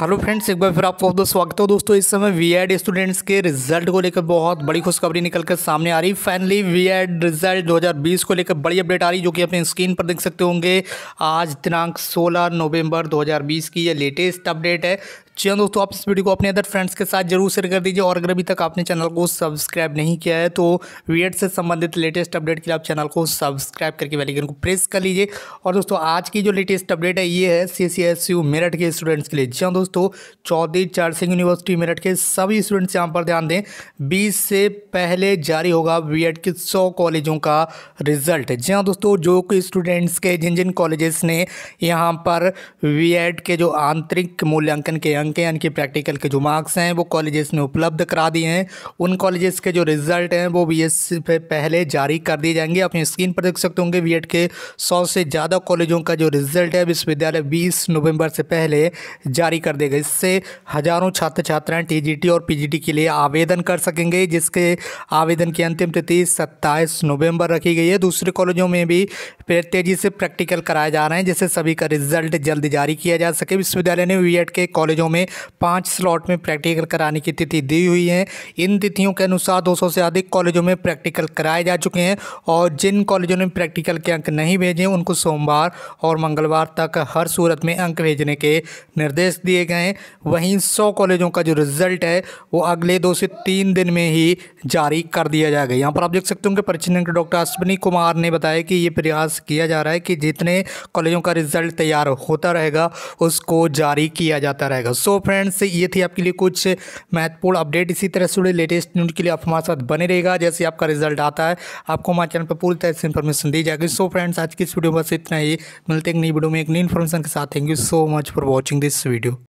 hello friends एक बार फिर आपको बहुत स्वागत हो दोस्तों इस समय वीएड स्टूडेंट्स के रिजल्ट को लेकर बहुत बड़ी खुशखबरी निकल कर सामने आ रही फाइनली वीएड रिजल्ट 2020 को लेकर बड़ी अपडेट आ रही जो कि अपने स्क्रीन पर देख सकते होंगे आज दिनांक 16 नवंबर 2020 की ये लेटेस्ट अपडेट है हाँ दोस्तों आप इस वीडियो को अपने अदर फ्रेंड्स के साथ जरूर शेयर कर दीजिए और अगर अभी तक आपने चैनल को सब्सक्राइब नहीं किया है तो वी से संबंधित लेटेस्ट अपडेट के लिए आप चैनल को सब्सक्राइब करके बेलाइकन को प्रेस कर लीजिए और दोस्तों आज की जो लेटेस्ट अपडेट है ये है C C S U Meerut के स्टूडेंट्स के लिए जी हाँ दोस्तों चौधरी चार सिंह यूनिवर्सिटी मेरठ के सभी स्टूडेंट्स यहाँ पर ध्यान दें बीस से पहले जारी होगा बी के सौ कॉलेजों का रिजल्ट जी हाँ दोस्तों जो कि स्टूडेंट्स के जिन जिन कॉलेजेस ने यहाँ पर बी के जो आंतरिक मूल्यांकन के अंक हैं इनके प्रैक्टिकल के जो मार्क्स हैं वो कॉलेजेस ने उपलब्ध करा दिए हैं उन कॉलेजेस के जो रिजल्ट हैं वो बी एस पे पहले जारी कर दिए जाएंगे अपनी स्क्रीन पर देख सकते होंगे बी के सौ से ज़्यादा कॉलेजों का जो रिजल्ट है विश्वविद्यालय बीस नवम्बर से पहले जारी कर देगा इससे हज़ारों छात्र छात्राएँ टी और पी के लिए आवेदन कर सकेंगे जिसके आवेदन की अंतिम तिथि सत्ताईस नवंबर रखी गई है दूसरे कॉलेजों में भी तेज़ी से प्रैक्टिकल कराए जा रहे हैं जिससे सभी का रिजल्ट जल्द जारी किया जा सके विश्वविद्यालय ने वी के कॉलेजों में में पाँच स्लॉट में प्रैक्टिकल कराने की तिथि दी हुई है इन तिथियों के अनुसार दो से अधिक कॉलेजों में प्रैक्टिकल कराए जा चुके हैं और जिन कॉलेजों ने प्रैक्टिकल के अंक नहीं भेजे उनको सोमवार और मंगलवार तक हर सूरत में अंक भेजने के निर्देश दिए गए हैं वहीं सौ कॉलेजों का जो रिजल्ट है वो अगले दो से तीन दिन में ही जारी कर दिया जाएगा यहाँ पर आप देख सकते हो कि परिचन्न डॉक्टर अश्विनी कुमार ने बताया कि ये प्रयास किया जा रहा है कि जितने कॉलेजों का रिजल्ट तैयार होता रहेगा उसको जारी किया जाता रहेगा सो फ्रेंड्स ये थी आपके लिए कुछ महत्वपूर्ण अपडेट इसी तरह से जुड़े लेटेस्ट न्यूज के लिए आप हमारे साथ बने रहेगा जैसे आपका रिजल्ट आता है आपको हमारे चैनल पर पूरी तरह से इन्फॉर्मेशन दी जाएगी सो फ्रेंड्स आज की इस वीडियो बस इतना ही मिलते एक नई वीडियो में एक नई इन्फॉर्मेशन के साथ thank you so much for watching this video